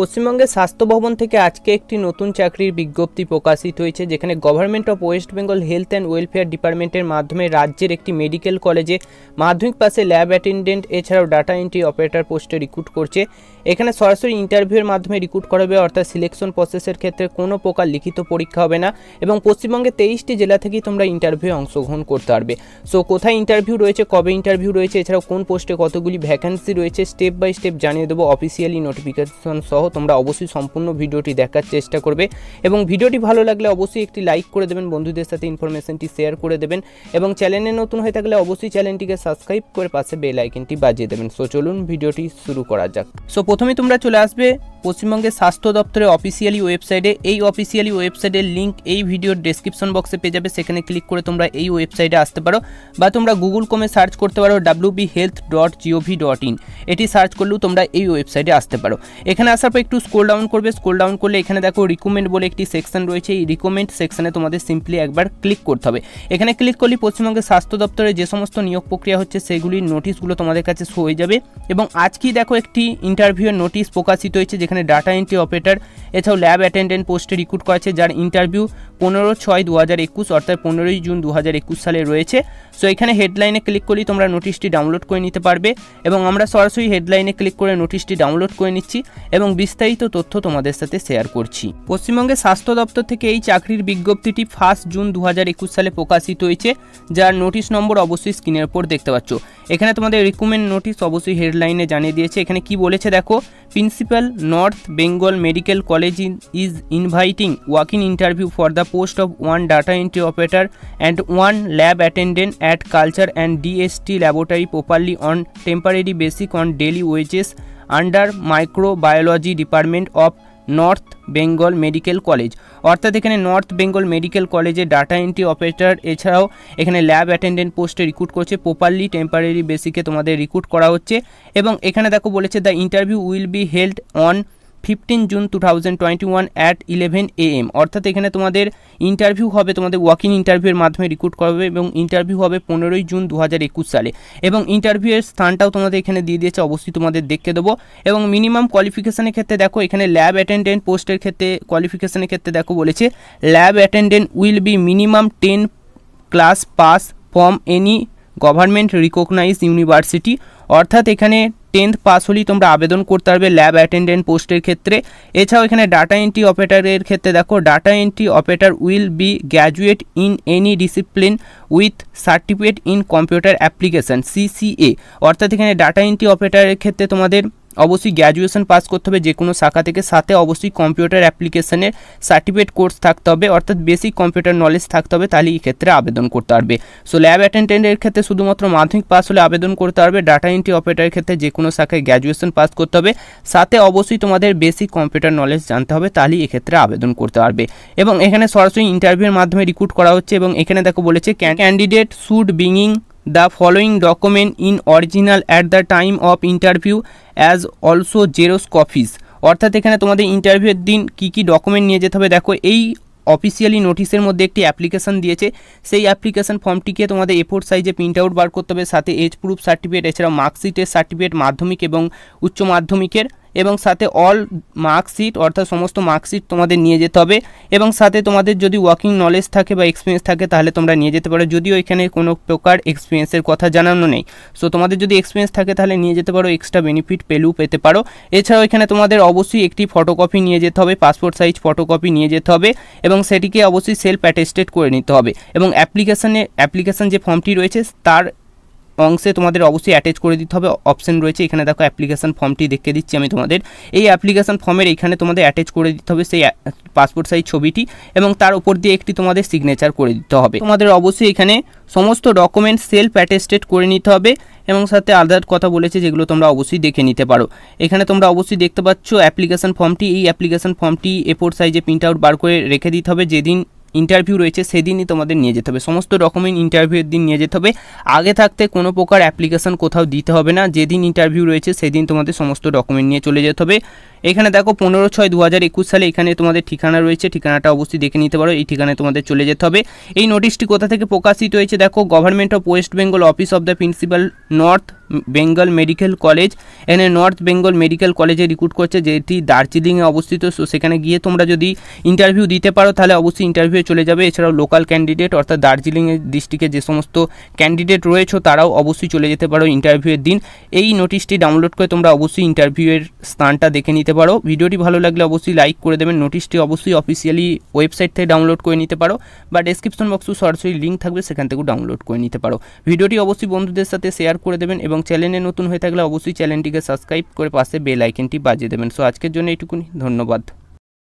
পশ্চিমবঙ্গের স্বাস্থ্য ভবন থেকে আজকে একটি নতুন চাকরির বিজ্ঞপ্তি প্রকাশিত হয়েছে যেখানে government of West Bengal health and welfare ডিপার্টমেন্টের মাধ্যমে রাজ্যের একটি মেডিকেল কলেজে মাধ্যমিক পাশে ল্যাব অ্যাটেন্ডেন্ট এছাড়াও ডাটা এন্ট্রি অপারেটর পোস্টে রিক্রুট করছে এখানে সরাসরি ইন্টারভিউয়ের মাধ্যমে রিক্রুট করা হবে অর্থাৎ সিলেকশন প্রসেসের ক্ষেত্রে কোনো প্রকার লিখিত পরীক্ষা হবে না এবং পশ্চিমবঙ্গের তেইশটি জেলা থেকেই তোমরা ইন্টারভিউ অংশগ্রহণ করতে পারবে সো কোথায় ইন্টারভিউ রয়েছে কবে ইন্টারভিউ রয়েছে এছাড়াও কোন পোস্টে কতগুলি ভ্যাকেন্সি রয়েছে স্টেপ বাই স্টেপ জানিয়ে দেবো অফিসিয়ালি নোটিফিকেশন সহ তোমরা অবশ্যই সম্পূর্ণ ভিডিওটি দেখার চেষ্টা করবে এবং ভিডিওটি ভালো লাগলে অবশ্যই একটি লাইক করে দেবেন বন্ধুদের সাথে ইনফরমেশনটি শেয়ার করে দেবেন এবং চ্যানেলে নতুন হয়ে থাকলে অবশ্যই চ্যানেলটিকে সাবস্ক্রাইব করে পাশে বেল আইকনটি বাজিয়ে দেবেন সো চলুন ভিডিওটি শুরু করা যাক সো প্রথমে তোমরা চলে আসবে পশ্চিমবঙ্গের স্বাস্থ্য দপ্তরের অফিসিয়ালি ওয়েবসাইটে এই অফিসিয়ালি ওয়েবসাইটের লিঙ্ক এই ভিডিওর ডেসক্রিপশন বক্সে পেয়ে যাবে সেখানে ক্লিক করে তোমরা এই ওয়েবসাইটে আসতে পারো বা তোমরা গুগল কমে সার্চ করতে পারো W B health dot gov dot in এটি সার্চ করলেও তোমরা এই ওয়েবসাইটে আসতে পারো এখানে আসার পর একটু স্কোল ডাউন করবে স্কোল ডাউন করলে এখানে দেখো রিকোমেন্ড বলে একটি সেকশন রয়েছে এই রিকোমেন্ড সেকশনে তোমাদের সিম্পলি একবার ক্লিক করতে হবে এখানে ক্লিক করলে পশ্চিমবঙ্গের স্বাস্থ্য দপ্তরে যে সমস্ত নিয়োগ প্রক্রিয়া হচ্ছে সেগুলির নোটিশগুলো তোমাদের কাছে শো হয়ে যাবে এবং আজকেই দেখো একটি ইন্টারভিউয়ের নোটিশ প্রকাশিত হয়েছে যেখানে ডাটা এন্ট্রি অপারেটর এছাড়াও ল্যাব অ্যাটেন্ডেন্ট পোস্টে রিক্রুট করেছে যার ইন্টারভিউ পনেরো ছয় দু হাজার একুশ অর্থাৎ পনেরোই জুন দু হাজার একুশ সালে রয়েছে সো এখানে হেডলাইনে ক্লিক করি তোমরা নোটিশটি ডাউনলোড করে নিতে পারবে এবং আমরা সরাসরি হেডলাইনে ক্লিক করে নোটিশটি ডাউনলোড করে নিচ্ছি এবং বিস্তারিত তথ্য তোমাদের সাথে শেয়ার করছি পশ্চিমবঙ্গের স্বাস্থ্য দপ্তর থেকে এই চাকরির বিজ্ঞপ্তিটি ফার্স্ট জুন দু সালে প্রকাশিত হয়েছে যার নোটিশ নম্বর অবশ্যই স্ক্রিনের উপর দেখতে পাচ্ছ এখানে তোমাদের রিকুমেন্ড নোটিশ অবশ্যই হেডলাইনে জানিয়ে দিয়েছে এখানে কি বলেছে দেখো principal North Bengal medical college is inviting walk in interview for the post of one data entry operator and one lab attendant at culture and DST laboratory properly on temporary basic on daily wages under microbiology department of North Bengal medical college অর্থাৎ এখানে North Bengal medical কলেজে data entry operator এছাড়াও এখানে lab attendant পোস্টে recruit করছে properly temporary বেসিকে তোমাদের recruit করা হচ্ছে এবং এখানে দেখো বলেছে the interview will be held on fifteen June two thousand twenty one at eleven A M অর্থাৎ এখানে তোমাদের ইন্টারভিউ হবে তোমাদের ওয়াকিং ইন্টারভিউয়ের মাধ্যমে রিক্রুট করবে এবং ইন্টারভিউ হবে পনেরোই জুন দু হাজার একুশ সালে এবং ইন্টারভিউয়ের স্থানটাও তোমাদের এখানে দিয়ে দিয়েছে অবশ্যই তোমাদের দেখতে দেবো এবং মিনিমাম কোয়ালিফিকেশানের ক্ষেত্রে দেখো এখানে ল্যাব অ্যাটেন্ডেন্ট পোস্টের ক্ষেত্রে কোয়ালিফিকেশানের ক্ষেত্রে দেখো বলেছে lab attendant will be minimum ten class pass from any government recognise university অর্থাৎ এখানে টেন্থ পাস হলেই তোমরা আবেদন করতে পারবে ল্যাব অ্যাটেন্ডেন্ট পোস্টের ক্ষেত্রে এছাড়াও এখানে ডাটা এন্ট্রি অপারেটারের ক্ষেত্রে দেখো data entry operator will be graduate in any discipline with certificate in computer application CCA অর্থাৎ এখানে ডাটা এন্ট্রি অপারেটারের ক্ষেত্রে তোমাদের অবশ্যই গ্র্যাজুয়েশন পাস করতে হবে যে কোনো শাখা থেকে সাথে অবশ্যই কম্পিউটার অ্যাপ্লিকেশনের সার্টিফিকেট কোর্স থাকতে হবে অর্থাৎ বেসিক কম্পিউটার নলেজ থাকতে হবে তাহলে এই ক্ষেত্রে আবেদন করতে পারবে সো ল্যাব অ্যাটেন্ডেন্টের ক্ষেত্রে শুধুমাত্র মাধ্যমিক পাস হলে আবেদন করতে পারবে ডাটা এন্ট্রি অপারেটারের ক্ষেত্রে যে কোনো শাখায় গ্র্যাজুয়েশন পাস করতে হবে সাথে অবশ্যই তোমাদের বেসিক কম্পিউটার নলেজ জানতে হবে তাহলেই এক্ষেত্রে আবেদন করতে পারবে এবং এখানে সরাসরি ইন্টারভিউর মাধ্যমে রিক্রুট করা হচ্ছে এবং এখানে দেখো বলেছে candidate should bring the following document in original at the time of interview as also xerox copies অর্থাৎ এখানে তোমাদের ইন্টারভিউয়ের দিন কি কি ডকুমেন্ট নিয়ে যেতে হবে দেখো এই অফিসিয়ালি নোটিশের মধ্যে একটি অ্যাপ্লিকেশান দিয়েছে সেই অ্যাপ্লিকেশান ফর্মটিকে তোমাদের এফোর সাইজে প্রিন্ট আউট বার করতে হবে সাথে এজ প্রুফ সার্টিফিকেট এছাড়াও মার্কশিটের সার্টিফিকেট মাধ্যমিক এবং উচ্চ মাধ্যমিকের এবং সাথে অল মার্কশিট অর্থাৎ সমস্ত মার্কশিট তোমাদের নিয়ে যেতে হবে এবং সাথে তোমাদের যদি ওয়ার্কিং নলেজ থাকে বা এক্সপিরিয়েন্স থাকে তাহলে তোমরা নিয়ে যেতে পারো যদিও এখানে কোনো প্রকার এক্সপিরিয়েন্সের কথা জানানো নেই সো তোমাদের যদি এক্সপিরিয়েন্স থাকে তাহলে নিয়ে যেতে পারো এক্সট্রা বেনিফিট পেলেও পেতে পারো এছাড়াও এখানে তোমাদের অবশ্যই একটি ফটোকপি নিয়ে যেতে হবে পাসপোর্ট সাইজ ফটোকপি নিয়ে যেতে হবে এবং সেটিকে অবশ্যই সেলফ অ্যাটেস্টেড করে নিতে হবে এবং অ্যাপ্লিকেশানে অ্যাপ্লিকেশান যে ফর্মটি রয়েছে তার অংশে তোমাদের অবশ্যই অ্যাটাচ করে দিতে হবে অপশন রয়েছে এখানে দেখো অ্যাপ্লিকেশান ফর্মটি দেখতে দিচ্ছি আমি তোমাদের এই অ্যাপ্লিকেশান ফর্মের এখানে তোমাদের অ্যাটাচ করে দিতে হবে সেই পাসপোর্ট সাইজ ছবিটি এবং তার উপর দিয়ে একটি তোমাদের সিগনেচার করে দিতে হবে তোমাদের অবশ্যই এখানে সমস্ত ডকুমেন্ট সেলফ অ্যাটেস্টেড করে নিতে হবে এবং সাথে আদার কথা বলেছে যেগুলো তোমরা অবশ্যই দেখে নিতে পারো এখানে তোমরা অবশ্যই দেখতে পাচ্ছ অ্যাপ্লিকেশান ফর্মটি এই অ্যাপ্লিকেশান ফর্মটি এ ফোর সাইজে প্রিন্ট আউট বার করে রেখে দিতে হবে যেদিন ইন্টারভিউ রয়েছে সেদিনই তোমাদের নিয়ে যেতে হবে সমস্ত ডকুমেন্ট ইন্টারভিউয়ের দিন নিয়ে যেতে হবে আগে থাকতে কোনো প্রকার অ্যাপ্লিকেশন কোথাও দিতে হবে না যেদিন ইন্টারভিউ রয়েছে সেদিন তোমাদের সমস্ত ডকুমেন্ট নিয়ে চলে যেতে হবে এখানে দেখো পনেরো ছয় দু হাজার একুশ সালে এখানে তোমাদের ঠিকানা রয়েছে ঠিকানাটা অবশ্যই দেখে নিতে পারো এই ঠিকানায় তোমাদের চলে যেতে হবে এই নোটিশটি কোথা থেকে প্রকাশিত হয়েছে দেখো government of West Bengal office of the principal North Bengal medical college এখানে নর্থ বেঙ্গল মেডিকেল কলেজে রিক্রুট করছে যেটি দার্জিলিংয়ে অবস্থিত সো সেখানে গিয়ে তোমরা যদি ইন্টারভিউ দিতে পারো তাহলে অবশ্যই ইন্টারভিউ চলে যাবে এছাড়াও লোকাল ক্যান্ডিডেট অর্থাৎ দার্জিলিংয়ের ডিস্ট্রিক্টে যে সমস্ত ক্যান্ডিডেট রয়েছে তারাও অবশ্যই চলে যেতে পারো ইন্টারভিউয়ের দিন এই নোটিশটি ডাউনলোড করে তোমরা অবশ্যই ইন্টারভিউয়ের স্থানটা দেখে নিতে পারো ভিডিওটি ভালো লাগলে অবশ্যই লাইক করে দেবেন নোটিশটি অবশ্যই অফিসিয়ালি ওয়েবসাইট থেকে ডাউনলোড করে নিতে পারো বা ডেসক্রিপশন বক্সে সরাসরি লিঙ্ক থাকবে সেখান থেকেও ডাউনলোড করে নিতে পারো ভিডিওটি অবশ্যই বন্ধুদের সাথে শেয়ার করে দেবেন এবং চ্যানেলে নতুন হয়ে থাকলে অবশ্যই চ্যানেলটিকে সাবস্ক্রাইব করে পাশে বেল আইকনটি বাজিয়ে দেবেন সো আজকের জন্য এইটুকুনি ধন্যবাদ